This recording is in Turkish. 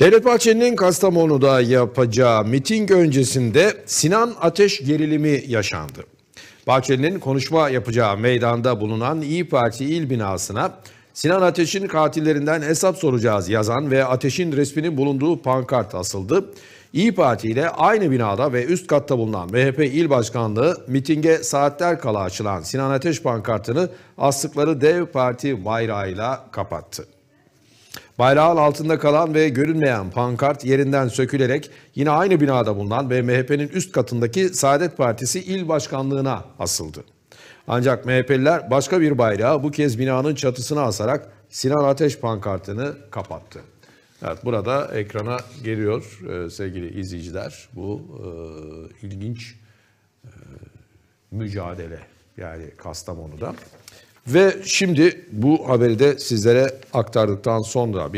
Devlet Bahçeli'nin Kastamonu'da yapacağı miting öncesinde Sinan Ateş gerilimi yaşandı. Bahçeli'nin konuşma yapacağı meydanda bulunan İyi Parti il binasına Sinan Ateş'in katillerinden hesap soracağız yazan ve Ateş'in resminin bulunduğu pankart asıldı. İyi Parti ile aynı binada ve üst katta bulunan MHP İl Başkanlığı mitinge saatler kala açılan Sinan Ateş pankartını astıkları Dev Parti bayrağıyla kapattı. Bayrağın altında kalan ve görünmeyen pankart yerinden sökülerek yine aynı binada bulunan ve MHP'nin üst katındaki Saadet Partisi il başkanlığına asıldı. Ancak MHP'liler başka bir bayrağı bu kez binanın çatısına asarak Sinan Ateş pankartını kapattı. Evet burada ekrana geliyor e, sevgili izleyiciler bu e, ilginç e, mücadele yani Kastamonu'da. Ve şimdi bu haberi de sizlere aktardıktan sonra bir